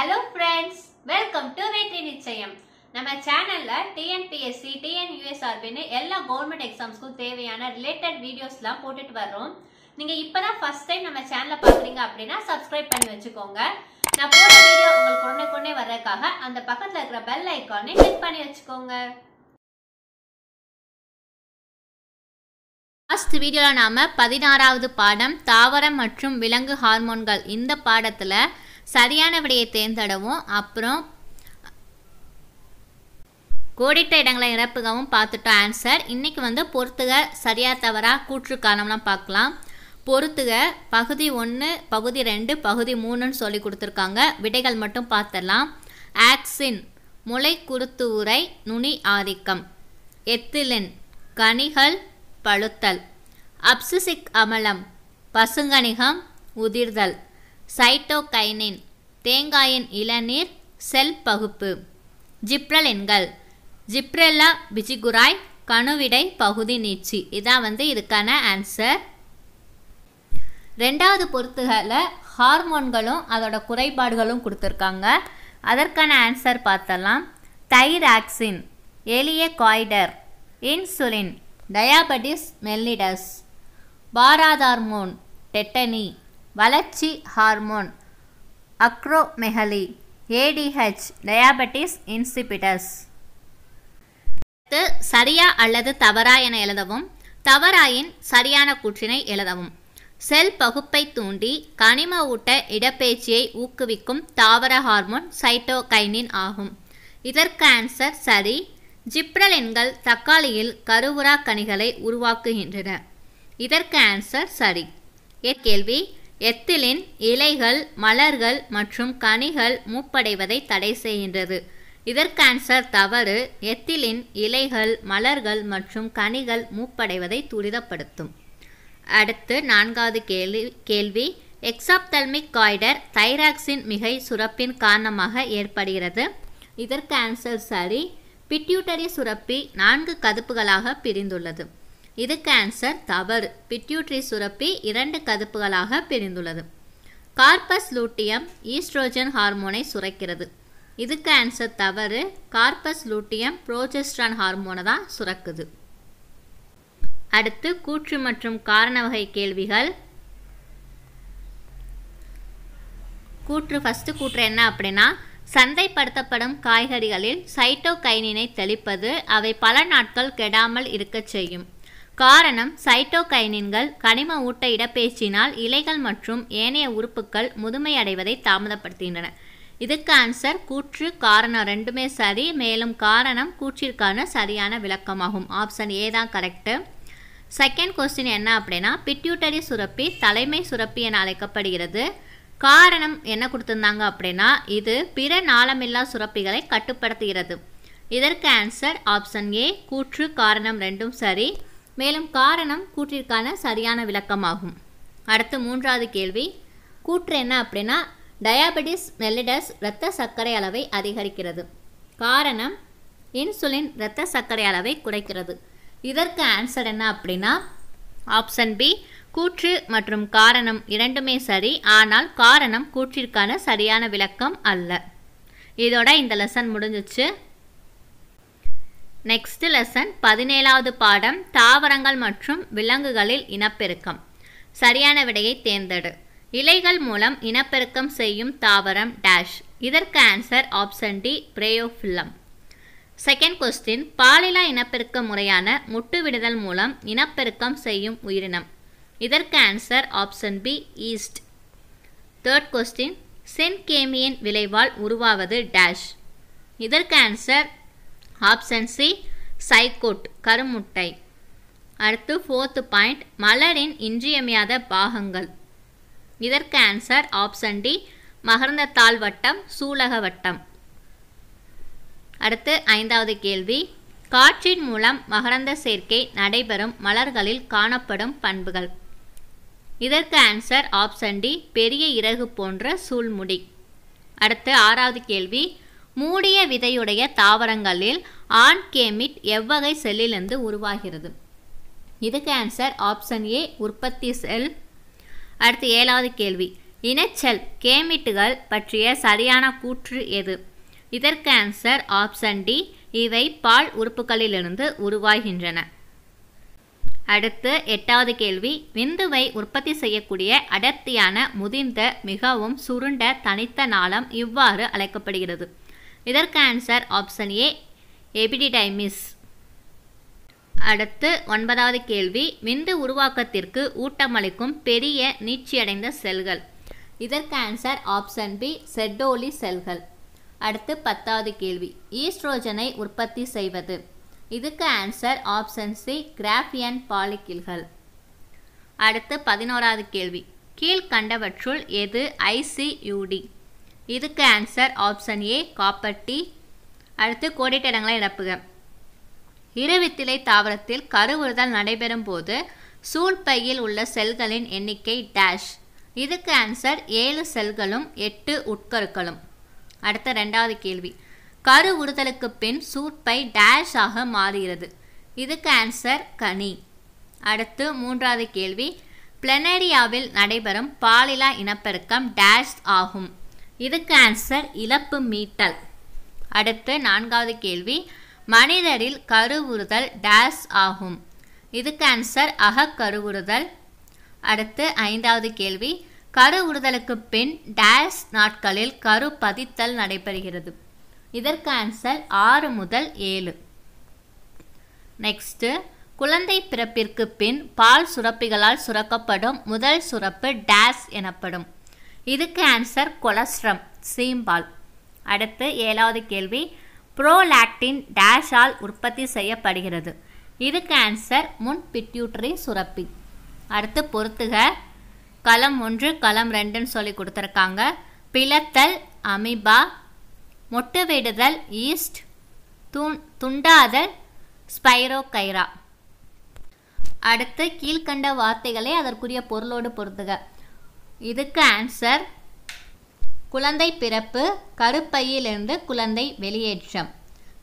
hello friends welcome to வெற்றி நிச்சயம் நம்ம சேனல்ல டிஎன்பிஎஸ்சி டிஎன்யூஎஸ்ஆர்பின்னு எல்லா கவர்மெண்ட் எக்ஸாம்ஸ்க்கும் தேவையான ரிலேட்டட் வீடியோஸ்லாம் போட்டுட்டு வர்றோம் நீங்க இப்பதான் ஃபர்ஸ்ட் டைம் நம்ம சேனல பாக்குறீங்க அப்படின்னா சப்ஸ்கிரைப் பண்ணி வச்சுக்கோங்க நான் போற வீடியோ உங்களுக்கு உடனே கொண்டே வர்றதுக்காக அந்த பக்கத்துல இருக்கிற பெல் ஐக்கானை கிளிக் பண்ணி வச்சுக்கோங்க ஃபர்ஸ்ட் வீடியோவில் நாம் பதினாறாவது பாடம் தாவரம் மற்றும் விலங்கு ஹார்மோன்கள் இந்த பாடத்தில் சரியான விடையை தேர்ந்தெடவும் அப்புறம் கோடிட்ட இடங்களை நிரப்புகவும் பார்த்துட்டோம் ஆன்சர் இன்றைக்கி வந்து பொறுத்துக சரியா தவறா கூற்று காரணம்லாம் பார்க்கலாம் பொறுத்துக பகுதி ஒன்று பகுதி ரெண்டு பகுதி மூணுன்னு சொல்லி கொடுத்துருக்காங்க விடைகள் மட்டும் பார்த்துடலாம் ஆக்சின் முளை குருத்து உரை நுனி ஆதிக்கம் எத்திலின் கனிகள் பழுத்தல் அப்சிசிக் அமலம் பசுங்கணிகம் உதிர்தல் சைட்டோகைனின் தேங்காயின் இளநீர் செல் பகுப்பு ஜிப்ரலின்கள் ஜிப்ரெல்லா பிஜிகுராய் கணுவிடை பகுதி நீச்சி இதான் வந்து இதுக்கான ஆன்சர் ரெண்டாவது பொறுத்துகள ஹார்மோன்களும் அதோட குறைபாடுகளும் கொடுத்துருக்காங்க அதற்கான ஆன்சர் பார்த்தலாம் தைராக்சின் எளிய goitre insulin diabetes mellitus parathormone tetany வளர்ச்சி hormone acromegaly ADH diabetes insipidus சரியா அல்லது தவறா என எழுதவும் தவறாயின் சரியான கூற்றினை எழுதவும் செல் பகுப்பை தூண்டி கனிம ஊட்ட இடப்பெயர்ச்சியை ஊக்குவிக்கும் தாவர ஹார்மோன் சைட்டோகைனின் ஆகும் இதற்கு ஆன்சர் சரி ஜிப்ரலின்கள் தக்காளியில் கருவுரா கனிகளை உருவாக்குகின்றன இதற்கு ஆன்சர் சரி கேள்வி எத்திலின் இலைகள் மலர்கள் மற்றும் கனிகள் மூப்படைவதை தடை செய்கின்றது இதற்கான்சர் தவறு எத்திலின் இலைகள் மலர்கள் மற்றும் கனிகள் மூப்படைவதை துரிதப்படுத்தும் அடுத்து நான்காவது கேள்வி கேள்வி எக்ஸாப்தல்மிக் காய்டர் தைராக்சின் மிகை சுரப்பின் காரணமாக ஏற்படுகிறது இதற்கு ஆன்சர் சரி பிட்யூட்டரி சுரப்பி நான்கு கதுப்புகளாக பிரிந்துள்ளது இதுக்கு ஆன்சர் தவறு பிட்யூட்ரி சுரப்பி இரண்டு கதுப்புகளாக பிரிந்துள்ளது கார்பஸ் லூட்டியம் ஈஸ்ட்ரோஜன் ஹார்மோனை சுரக்கிறது இதுக்கு ஆன்சர் தவறு கார்பஸ் லூட்டியம் புரோஜெஸ்ட்ரான் ஹார்மோனை தான் சுரக்குது அடுத்து கூற்று மற்றும் காரண வகை கேள்விகள் கூற்று ஃபஸ்ட்டு கூற்று என்ன அப்படின்னா சந்தைப்படுத்தப்படும் காய்கறிகளில் சைட்டோகைனினை தெளிப்பது அவை பல நாட்கள் கெடாமல் இருக்கச் செய்யும் காரணம் சைட்டோகைனின்கள் கனிம ஊட்ட இடப்பெயர்ச்சினால் இலைகள் மற்றும் ஏனைய உறுப்புகள் முதுமையடைவதை தாமதப்படுத்துகின்றன இதுக்கு ஆன்சர் கூற்று காரணம் ரெண்டுமே சரி மேலும் காரணம் கூற்றிற்கான சரியான விளக்கமாகும் ஆப்ஷன் ஏ தான் கரெக்டு செகண்ட் கொஸ்டின் என்ன அப்படின்னா பிட்யூட்டரி சுரப்பி தலைமை சுரப்பி என அழைக்கப்படுகிறது காரணம் என்ன கொடுத்துருந்தாங்க அப்படின்னா இது பிற நாளமில்லா சுரப்பிகளை கட்டுப்படுத்துகிறது இதற்கு ஆன்சர் ஆப்ஷன் ஏ கூற்று காரணம் ரெண்டும் சரி மேலும் காரணம் கூற்றிற்கான சரியான விளக்கமாகும் அடுத்து மூன்றாவது கேள்வி கூற்று என்ன அப்படின்னா டயாபெட்டிஸ் மெல்லிடஸ் இரத்த சர்க்கரை அளவை அதிகரிக்கிறது காரணம் இன்சுலின் இரத்த சர்க்கரை அளவை குறைக்கிறது இதற்கு ஆன்சர் என்ன அப்படின்னா ஆப்ஷன் பி கூற்று மற்றும் காரணம் இரண்டுமே சரி ஆனால் காரணம் கூற்றிற்கான சரியான விளக்கம் அல்ல இதோட இந்த லெசன் முடிஞ்சிச்சு நெக்ஸ்ட் லெசன் பதினேழாவது பாடம் தாவரங்கள் மற்றும் விலங்குகளில் இனப்பெருக்கம் சரியான விடையை தேர்ந்தெடு இலைகள் மூலம் இனப்பெருக்கம் செய்யும் தாவரம் டேஷ் இதற்கு answer option D bryophyllum second question பாலிலா இனப்பெருக்க முறையான முட்டு விடுதல் மூலம் இனப்பெருக்கம் செய்யும் உயிரினம் இதற்கு answer option B yeast third question கேமியின் விளைவால் உருவாவது டேஷ் இதற்கு ஆன்சர் ஆப்ஷன் சி சைகோட் கருமுட்டை அடுத்து ஃபோர்த்து பாயிண்ட் மலரின் இன்றியமையாத பாகங்கள் இதற்கு ஆன்சர் ஆப்ஷன் டி மகர்ந்த தாள் வட்டம் சூலக வட்டம் அடுத்து ஐந்தாவது கேள்வி காற்றின் மூலம் மகரந்த சேர்க்கை நடைபெறும் மலர்களில் காணப்படும் பண்புகள் இதற்கு ஆன்சர் ஆப்ஷன் டி பெரிய இறகு போன்ற சூழ்முடி அடுத்து ஆறாவது கேள்வி மூடிய விதையுடைய தாவரங்களில் ஆண் கேமிட் எவ்வகை செல்லிலிருந்து உருவாகிறது இதுக்கு ஆன்சர் ஆப்ஷன் ஏ உற்பத்தி செல் அடுத்து ஏழாவது கேள்வி இனச்சல் கேமிட்டுகள் பற்றிய சரியான கூற்று எது இதற்கு ஆன்சர் ஆப்ஷன் டி இவை பால் உறுப்புகளிலிருந்து உருவாகின்றன அடுத்து எட்டாவது கேள்வி விந்துவை உற்பத்தி செய்யக்கூடிய அடர்த்தியான முதிர்ந்த மிகவும் சுருண்ட தனித்த நாளம் இவ்வாறு அழைக்கப்படுகிறது இதற்கு ஆன்சர் ஆப்ஷன் ஏ எபிடிடைமிஸ் அடுத்து ஒன்பதாவது கேள்வி விந்து உருவாக்கத்திற்கு ஊட்டமளிக்கும் பெரிய நீட்சியடைந்த செல்கள் இதற்கு ஆன்சர் ஆப்ஷன் பி செட்டோலி செல்கள் அடுத்து பத்தாவது கேள்வி ஈஸ்ட்ரோஜனை உற்பத்தி செய்வது இதுக்கு ஆன்சர் ஆப்ஷன் சி கிராஃபியன் பாலிக்கிள்கள் அடுத்து பதினோராவது கேள்வி கீழ்கண்டவற்றுள் எது ஐசியூடி இதுக்கு ஆன்சர் ஆப்ஷன் ஏ காப்பட்டி அடுத்து கோடிட்ட இடங்களை நிரப்புக இருவித்திலை தாவரத்தில் கருவுறுதல் நடைபெறும் போது சூழ்பையில் உள்ள செல்களின் எண்ணிக்கை டேஷ் இதுக்கு ஆன்சர் ஏழு செல்களும் எட்டு உட்கருக்களும் அடுத்த ரெண்டாவது கேள்வி கரு உறுதலுக்கு பின் சூட்பை டேஷ் ஆக மாறுகிறது இதுக்கு ஆன்சர் கனி அடுத்து மூன்றாவது கேள்வி பிளனேரியாவில் நடைபெறும் பாலிலா இனப்பெருக்கம் டேஷ் ஆகும் இதுக்கு ஆன்சர் இழப்பு மீட்டல் அடுத்து நான்காவது கேள்வி மனிதரில் கருவுறுதல் டேஸ் ஆகும் இதுக்கு ஆன்சர் அகக்கருவுறுதல் அடுத்து ஐந்தாவது கேள்வி கருவுறுதலுக்கு பின் டேஸ் நாட்களில் கரு பதித்தல் நடைபெறுகிறது இதற்கு ஆன்சர் ஆறு முதல் ஏழு நெக்ஸ்ட்டு குழந்தை பிறப்பிற்கு பின் பால் சுரப்பிகளால் சுரக்கப்படும் முதல் சுரப்பு டேஸ் எனப்படும் இதுக்கு ஆன்சர் கொலஸ்ட்ரம் சீம்பால் அடுத்து ஏழாவது கேள்வி புரோலாக்டின் டேஷால் உற்பத்தி செய்யப்படுகிறது இதுக்கு ஆன்சர் முன் பிட்யூட்ரி சுரப்பி அடுத்து பொறுத்துக களம் ஒன்று களம் ரெண்டுன்னு சொல்லி கொடுத்துருக்காங்க பிளத்தல் அமிபா மொட்டுவிடுதல் ஈஸ்ட் துண் துண்டாதல் ஸ்பைரோகைரா அடுத்து கீழ்கண்ட வார்த்தைகளை அதற்குரிய பொருளோடு பொருத்துக இதுக்கு ஆன்சர் குழந்தை பிறப்பு கருப்பையிலிருந்து குழந்தை வெளியேற்றம்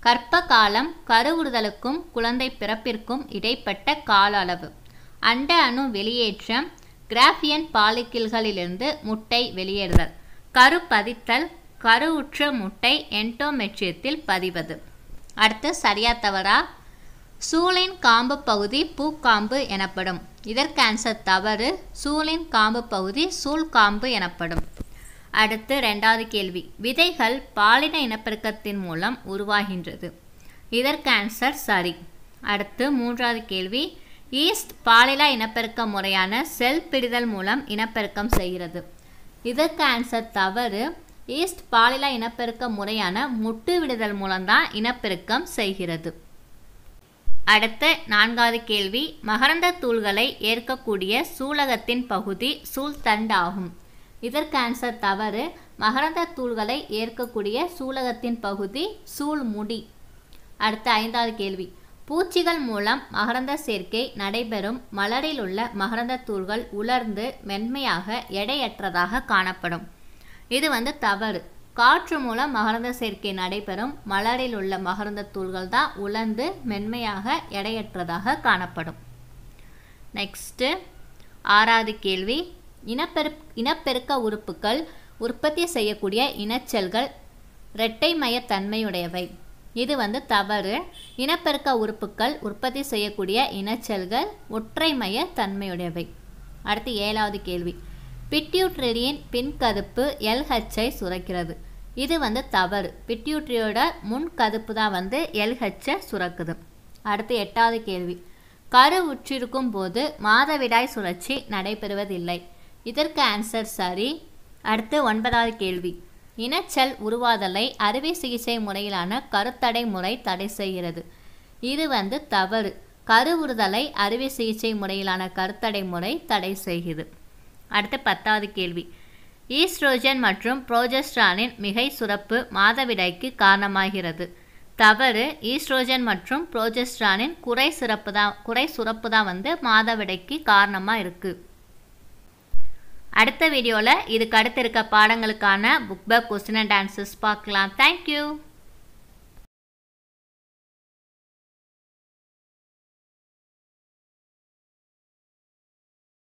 கற்ப காலம் கருவுறுதலுக்கும் குழந்தை பிறப்பிற்கும் இடைப்பட்ட கால அளவு அண்ட அணு வெளியேற்றம் கிராஃபியன் பாலிக்கிள்களிலிருந்து முட்டை வெளியேறுதல் கரு பதித்தல் கருவுற்ற முட்டை என்டோமெட்ரியத்தில் பதிவது அடுத்து சரியா தவறா சூளின் காம்பு பகுதி பூக்காம்பு எனப்படும் இதற்கு ஆன்சர் தவறு சூலின் காம்பு பகுதி சூல் காம்பு எனப்படும் அடுத்து ரெண்டாவது கேள்வி விதைகள் பாலின இனப்பெருக்கத்தின் மூலம் உருவாகின்றது இதற்கு ஆன்சர் சரி அடுத்து மூன்றாவது கேள்வி ஈஸ்ட் பாலிலா இனப்பெருக்க முறையான செல் பிடிதல் மூலம் இனப்பெருக்கம் செய்கிறது இதற்கு ஆன்சர் தவறு ஈஸ்ட் பாலிலா இனப்பெருக்க முறையான முட்டு விடுதல் மூலம்தான் இனப்பெருக்கம் செய்கிறது அடுத்த நான்காவது கேள்வி மகரந்த தூள்களை ஏற்கக்கூடிய சூலகத்தின் பகுதி சூழ்தண்டாகும் இதற்கு ஆன்சர் தவறு மகரந்த தூள்களை ஏற்கக்கூடிய சூலகத்தின் பகுதி சூழ்முடி அடுத்த ஐந்தாவது கேள்வி பூச்சிகள் மூலம் மகரந்த சேர்க்கை நடைபெறும் மலரில் உள்ள மகரந்த தூள்கள் உலர்ந்து மென்மையாக எடையற்றதாக காணப்படும் இது வந்து தவறு காற்று மூலம் மகரந்த சேர்க்கை நடைபெறும் மலரில் உள்ள மகரந்த தூள்கள் தான் உலர்ந்து மென்மையாக எடையற்றதாக காணப்படும் நெக்ஸ்ட்டு ஆறாவது கேள்வி இனப்பெரு இனப்பெருக்க உறுப்புகள் உற்பத்தி செய்யக்கூடிய இனச்செல்கள் இரட்டை மயத்தன்மையுடையவை இது வந்து தவறு இனப்பெருக்க உறுப்புகள் உற்பத்தி செய்யக்கூடிய இனச்செல்கள் ஒற்றைமய தன்மையுடையவை அடுத்து ஏழாவது கேள்வி பிட்யூட்ரியின் பின்கதுப்பு எல்ஹெச்ஐ சுரக்கிறது இது வந்து தவறு பிட்யூட்ரியோட முன் தான் வந்து எல்ஹெச்சை சுரக்குது அடுத்து எட்டாவது கேள்வி கரு உற்றிருக்கும் போது மாதவிடாய் சுழற்சி நடைபெறுவதில்லை இதற்கு ஆன்சர் சரி அடுத்து ஒன்பதாவது கேள்வி இனச்சல் உருவாதலை அறுவை சிகிச்சை முறையிலான கருத்தடை முறை தடை செய்கிறது இது வந்து தவறு கருவுறுதலை அறுவை சிகிச்சை முறையிலான கருத்தடை முறை தடை செய்கிறது அடுத்து பத்தாவது கேள்வி ஈஸ்ட்ரோஜன் மற்றும் புரோஜெஸ்ட்ரானின் மிகை சுரப்பு மாதவிடைக்கு காரணமாகிறது தவறு ஈஸ்ட்ரோஜன் மற்றும் புரோஜெஸ்ட்ரானின் குறை சிறப்பு தான் குறை சுரப்பு தான் வந்து மாதவிடைக்கு காரணமாக இருக்குது அடுத்த வீடியோவில் இதுக்கு அடுத்து இருக்க பாடங்களுக்கான book back question and answers பார்க்கலாம் தேங்க்யூ